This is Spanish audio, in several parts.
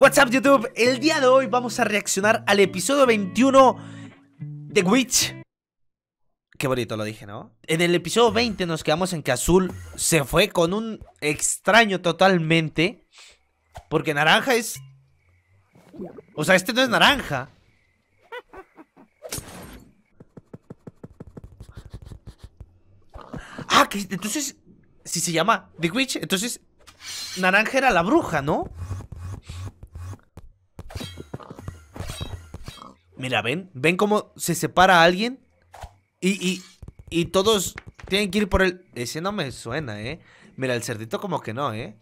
What's up YouTube, el día de hoy vamos a reaccionar al episodio 21 de Witch Qué bonito lo dije, ¿no? En el episodio 20 nos quedamos en que Azul se fue con un extraño totalmente Porque Naranja es... O sea, este no es Naranja Ah, que entonces... Si se llama The Witch, entonces... Naranja era la bruja, ¿no? Mira, ven, ven cómo se separa a alguien y, y, y todos tienen que ir por el... Ese no me suena, ¿eh? Mira, el cerdito como que no, ¿eh?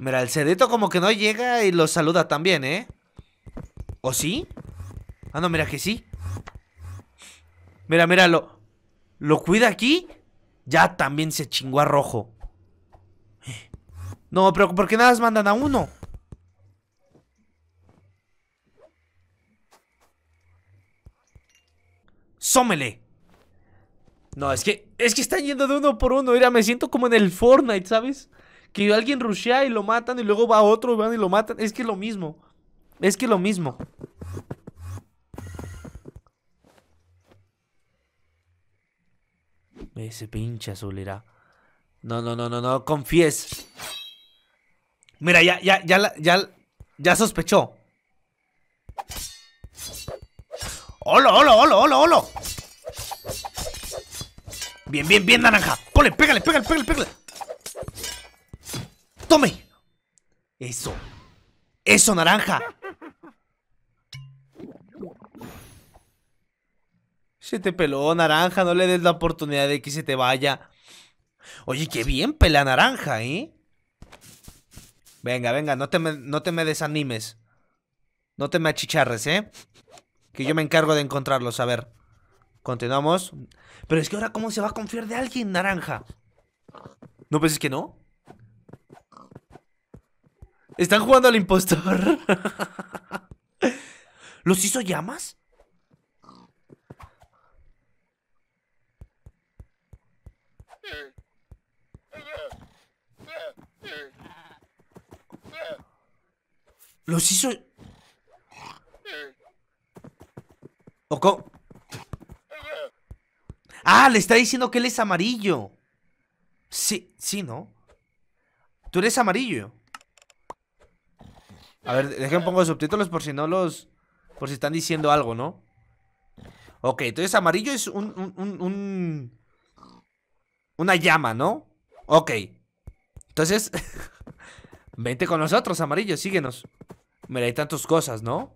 Mira, el cerdito como que no llega y lo saluda también, ¿eh? ¿O sí? Ah, no, mira que sí. Mira, mira, lo... ¿Lo cuida aquí? Ya también se chingó a rojo. No, pero ¿por qué nada más mandan a uno? ¡Sómele! No, es que, es que están yendo de uno por uno. Mira, me siento como en el Fortnite, ¿sabes? Que alguien rushea y lo matan y luego va otro y van y lo matan. Es que es lo mismo. Es que es lo mismo. Ese pinche irá. No, no, no, no, no, confies Mira, ya, ya, ya, ya, ya sospechó. ¡Holo, holo, holo, holo, holo! Bien, bien, bien, naranja. Ponle, pégale, pégale, pégale, pégale. ¡Tome! Eso. Eso, naranja. Se te peló, naranja. No le des la oportunidad de que se te vaya. Oye, qué bien pela naranja, ¿eh? Venga, venga, no no te me desanimes. No te me achicharres, ¿eh? que yo me encargo de encontrarlos. A ver, continuamos. Pero es que ahora, ¿cómo se va a confiar de alguien, naranja? ¿No penses que no? Están jugando al impostor. ¿Los hizo llamas? ¿Los hizo Ah, le está diciendo que él es amarillo. Sí, sí, ¿no? Tú eres amarillo. A ver, déjenme pongo los subtítulos por si no los... Por si están diciendo algo, ¿no? Ok, entonces amarillo es un... un una llama, ¿no? Ok. Entonces... vente con nosotros, amarillo, síguenos. Mira, hay tantas cosas, ¿no?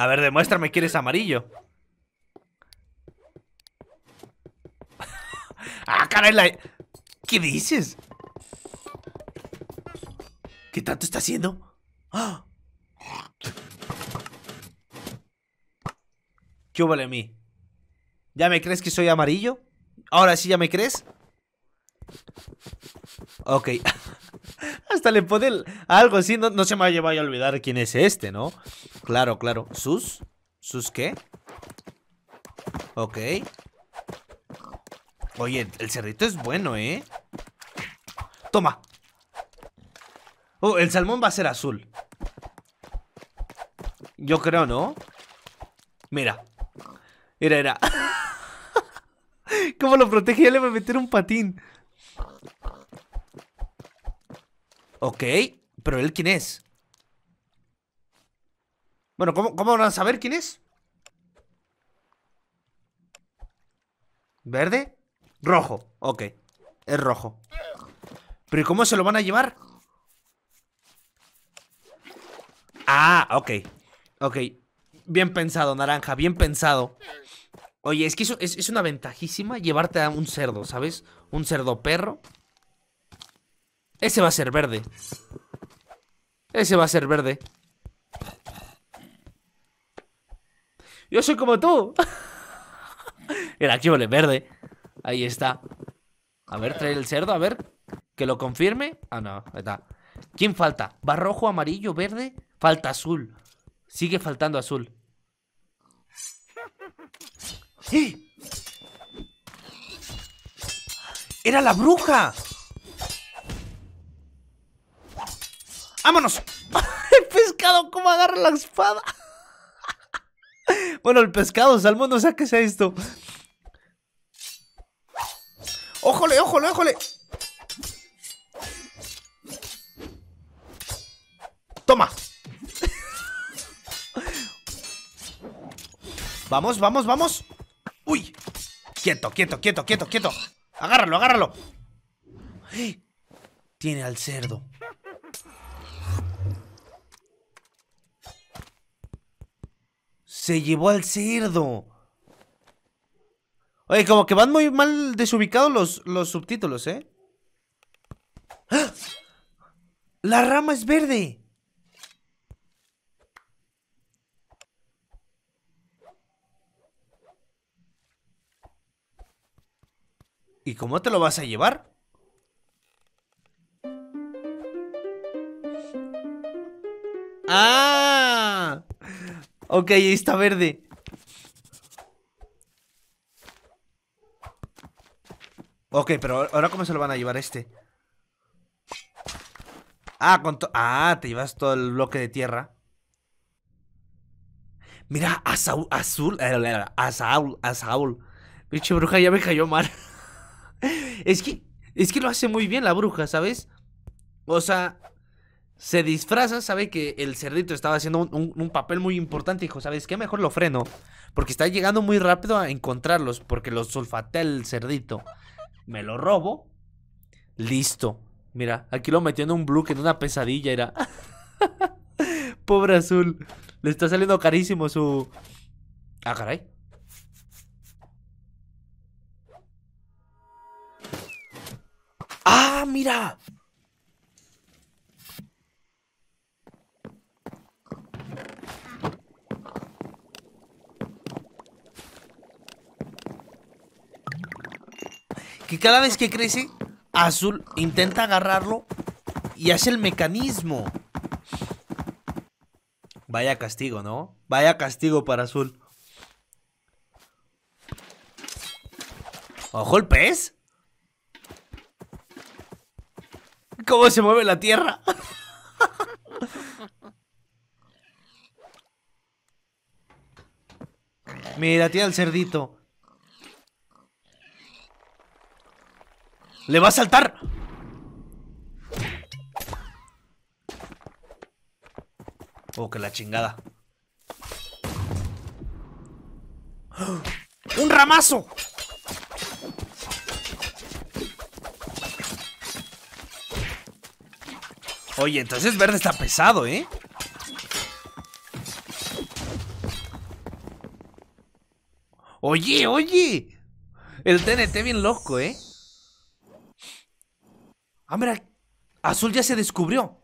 A ver, demuéstrame que eres amarillo. ¡Ah, caray! ¿Qué dices? ¿Qué tanto está haciendo? ¡Ah! ¿Qué vale a mí? ¿Ya me crees que soy amarillo? ¿Ahora sí ya me crees? Ok Hasta le pone algo así, no, se me llevado a olvidar quién es este, ¿no? Claro, claro. ¿Sus? ¿Sus qué? Ok. Oye, el cerrito es bueno, ¿eh? Toma. Oh, el salmón va a ser azul. Yo creo, ¿no? Mira. Mira, mira. ¿Cómo lo protege? Ya le voy a meter un patín. Ok, pero él quién es. Bueno, ¿cómo, van a saber quién es? ¿Verde? Rojo, ok. Es rojo. ¿Pero cómo se lo van a llevar? Ah, ok. Ok. Bien pensado, naranja, bien pensado. Oye, es que es, es una ventajísima llevarte a un cerdo, ¿sabes? Un cerdo perro. Ese va a ser verde. Ese va a ser verde. Yo soy como tú. Era aquí verde. Ahí está. A ver, trae el cerdo, a ver. Que lo confirme. Ah, no, ahí está. ¿Quién falta? ¿Va rojo, amarillo, verde? Falta azul. Sigue faltando azul. ¿Sí? ¡Era la bruja! ¡Vámonos! el pescado, ¿cómo agarra la espada? bueno, el pescado, salmón, no qué sea esto. ¡Ójole, ójole, ójole! ¡Toma! vamos, vamos, vamos. ¡Uy! Quieto, quieto, quieto, quieto, quieto. Agárralo, agárralo. Tiene al cerdo. Se llevó al cerdo. Oye, como que van muy mal desubicados los, los subtítulos, ¿eh? ¡Ah! ¡La rama es verde! ¿Y cómo te lo vas a llevar? ¡Ah! Ok, ahí está verde. Ok, pero ahora cómo se lo van a llevar este. Ah, con ah, te llevas todo el bloque de tierra. Mira, a azul, a Saul, eh, a bruja ya me cayó mal. es que es que lo hace muy bien la bruja, ¿sabes? O sea, se disfraza, sabe que el cerdito estaba haciendo un, papel muy importante. hijo. ¿sabes qué? Mejor lo freno. Porque está llegando muy rápido a encontrarlos. Porque los sulfatea el cerdito. Me lo robo. Listo. Mira, aquí lo metió en un bloque, en una pesadilla. Era. Pobre azul. Le está saliendo carísimo su. Ah, caray. ¡Ah, mira! que cada vez que crece, Azul intenta agarrarlo y hace el mecanismo. Vaya castigo, ¿no? Vaya castigo para Azul. ¡Ojo el pez! ¿Cómo se mueve la tierra? Mira, tira el cerdito. ¡Le va a saltar! Oh, que la chingada. ¡Ah! ¡Un ramazo! Oye, entonces verde está pesado, ¿eh? Oye, oye. El TNT bien loco, ¿eh? Ah, mira, azul ya se descubrió.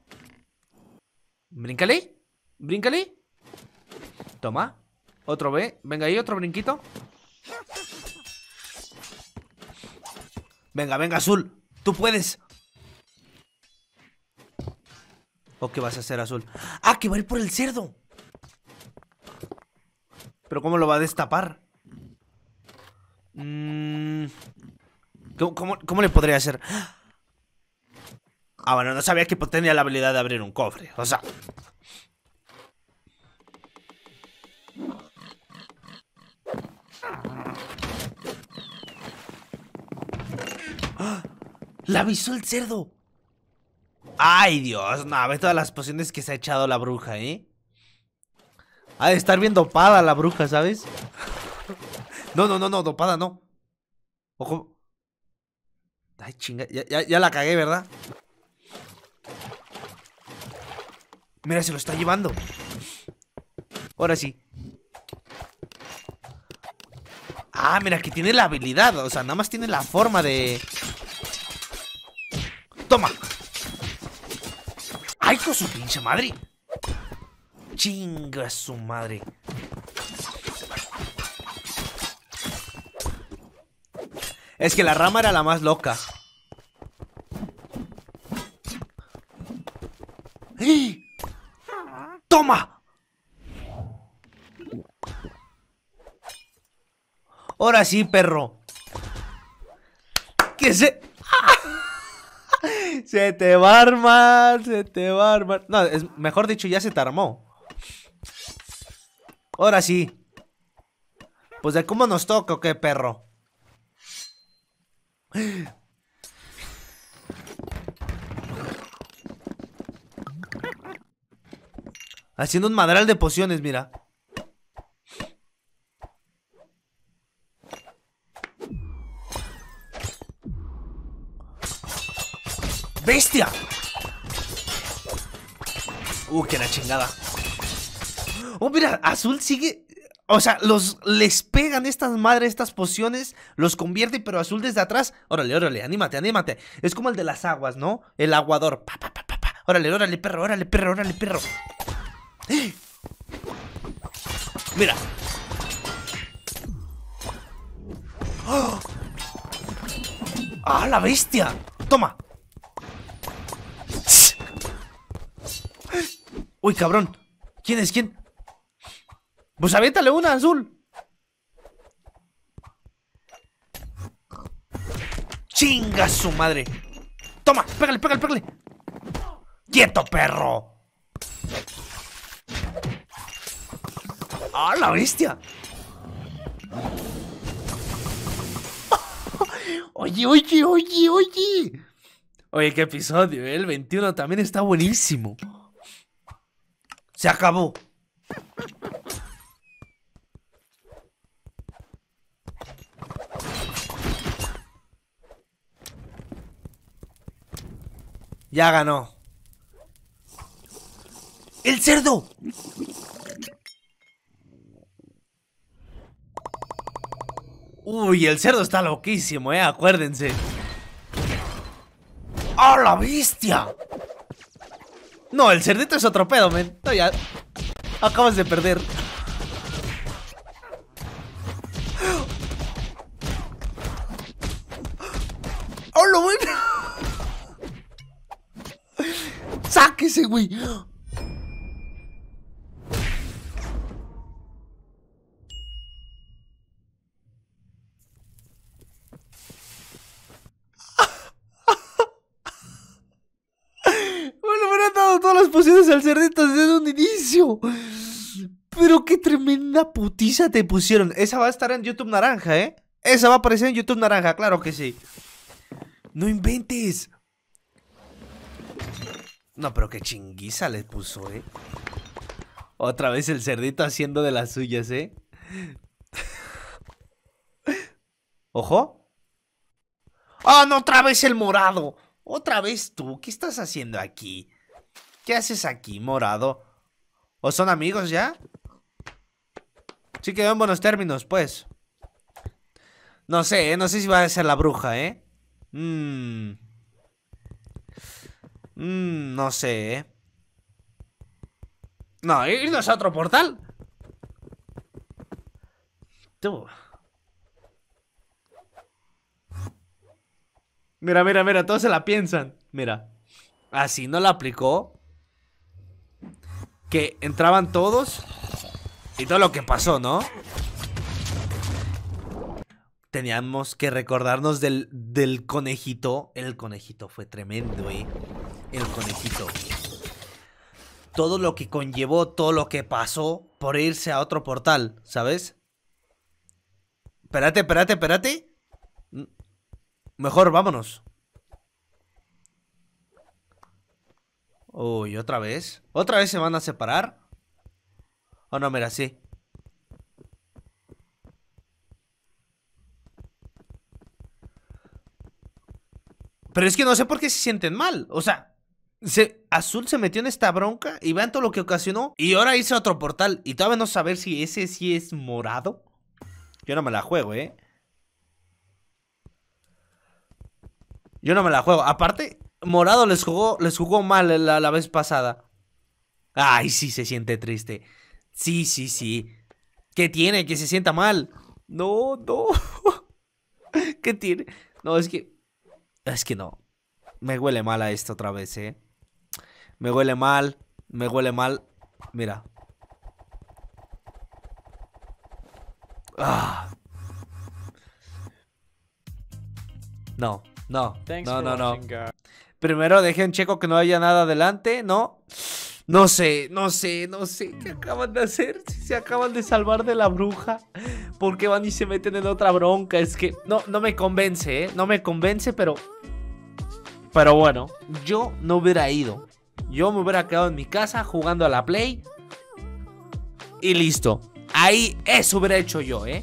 Bríncale, bríncale. Toma, otro B. Venga ahí, otro brinquito. Venga, venga, azul. Tú puedes. ¿O qué vas a hacer, azul? ¡Ah, que va a ir por el cerdo! ¿Pero cómo lo va a destapar? Mm, ¿Cómo, le podría hacer? Ah, bueno, no sabía que tenía la habilidad de abrir un cofre. O sea... ¡Ah! ¡La avisó el cerdo! ¡Ay, Dios! No, ve todas las pociones que se ha echado la bruja, ¿eh? Ha de estar bien dopada la bruja, ¿sabes? no, no, no, no, dopada no. Ojo. Ay, chinga. ya la cagué, ¿verdad? Mira, se lo está llevando. Ahora sí. Ah, mira, que tiene la habilidad. O sea, nada más tiene la forma de... Toma. ¡Ay, con su pinche madre! Chinga su madre. Es que la rama era la más loca. Ahora sí, perro. Que se... se te va a armar, se te va a armar. No, es, mejor dicho, ya se te armó. Ahora sí. Pues de cómo nos toca, ¿o qué, perro? Haciendo un madral de pociones, mira. Nada. Oh, mira, azul sigue. O sea, los les pegan estas madres, estas pociones, los convierte, pero azul desde atrás. Órale, órale, anímate, anímate. Es como el de las aguas, ¿no? El aguador. Pa, Órale, órale, perro, órale, perro, órale, perro. Mira. ¡Ah, la bestia! Toma, Uy, cabrón. ¿Quién es quién? Pues aviéntale una, azul. Chinga su madre. Toma, pégale, pégale, pégale. Quieto, perro. ¡Ah, la bestia! oye, oye, oye, oye. Oye, qué episodio, ¿eh? El 21 también está buenísimo. Se acabó. Ya ganó. ¡El cerdo! Uy, el cerdo está loquísimo, eh, acuérdense. ¡A la bestia! No, el cerdito es otro pedo, men. ya. Acabas de perder. ¡Oh, lo bueno! ¡Sáquese, güey! Pusieron al cerdito desde un inicio. Pero qué tremenda putiza te pusieron. Esa va a estar en YouTube Naranja, ¿eh? Esa va a aparecer en YouTube Naranja, claro que sí. No inventes. No, pero qué chinguiza le puso, ¿eh? Otra vez el cerdito haciendo de las suyas, ¿eh? Ojo. ¡Ah, no! Otra vez el morado. Otra vez tú. ¿Qué estás haciendo aquí? ¿Qué haces aquí, morado? ¿O son amigos ya? Sí quedó en buenos términos, pues. No sé, eh, no sé si va a ser la bruja, ¿eh? Mmm. Mmm, no sé, eh. No, irnos a otro portal. Tú. Mira, mira, mira, todos se la piensan. Mira. Así ¿Ah, no la aplicó que entraban todos y todo lo que pasó, ¿no? Teníamos que recordarnos del, del conejito. El conejito fue tremendo, ¿eh? El conejito. Todo lo que conllevó, todo lo que pasó por irse a otro portal, ¿sabes? Espérate, espérate, espérate. Mejor vámonos. Uy, ¿otra vez? ¿Otra vez se van a separar? Oh, no, mira, sí. Pero es que no sé por qué se sienten mal. O sea, se, Azul se metió en esta bronca y vean todo lo que ocasionó. Y ahora hice otro portal. Y todavía no saber si ese sí es morado. Yo no me la juego, ¿eh? Yo no me la juego. Aparte, Morado les jugó, les jugó mal la, vez pasada. Ay, sí, se siente triste. Sí, sí, sí. ¿Qué tiene? Que se sienta mal. No, no. ¿Qué tiene? No, es que. Es que no. Me huele mal a esto otra vez, eh. Me huele mal. Me huele mal. Mira. Ah. No, no. No, no, no. Primero dejen checo que no haya nada adelante, ¿no? No sé, no sé, no sé qué acaban de hacer. Si se acaban de salvar de la bruja, ¿por qué van y se meten en otra bronca? Es que no, no me convence, ¿eh? No me convence, pero. Pero bueno, yo no hubiera ido. Yo me hubiera quedado en mi casa jugando a la Play. Y listo. Ahí eso hubiera hecho yo, ¿eh?